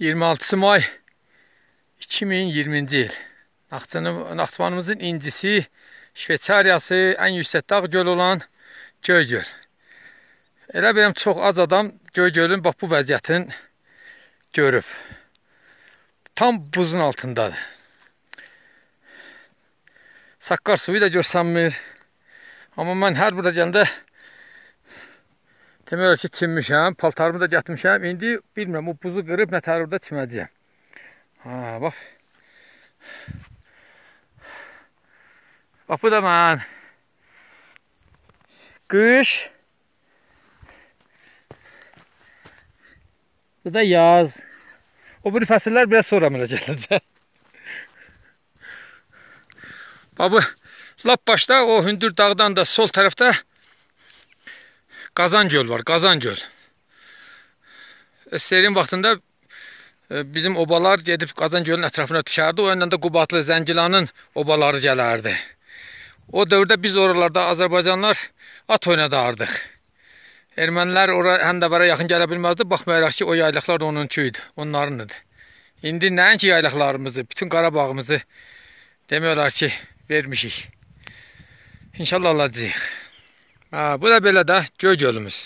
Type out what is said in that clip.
26 may 2020-ci il. Naxçıvanımızın incisi, Şveçariyası, ən yüksək dağ göl olan Göygöl. Elə biləm çox az adam Göygölün bax bu vəziyyətin görüb. Tam buzun altındadır. Saqqar suyu da görsənmir. Amma mən hər bura gəndə Demək olar ki, çinmişəm, paltarımı da gətmişəm. İndi bilmirəm, o buzu qırıb nə tərəfdə çiməcəyəm. Ha, bax. Bax, bu da mən. Qış. Bu da yaz. O bir fəsillər biraz sonra mənə gələcək. bax, bu lap başda o hündür dağdan da sol tərəfdə Qazan göl var, Qazan göl. E, Serin vaxtında e, bizim obalar gedib Qazan gölün ətrafına düşərdi. O yöndən də Qubatlı, Zəngilanın obaları gələrdi. O dövrdə biz oralarda Azərbaycanlar at oynadardıq. Ermənilər ora həndəvərə yaxın gələ bilməzdi. Baxmayaraq ki, o yaylaqlar onunki idi, onların idi. İndi nəinki yaylaqlarımızı, bütün Qarabağımızı demək olar ki, vermişik. İnşallah alacağıq. Ha, bu da belə də Göy gölümüz.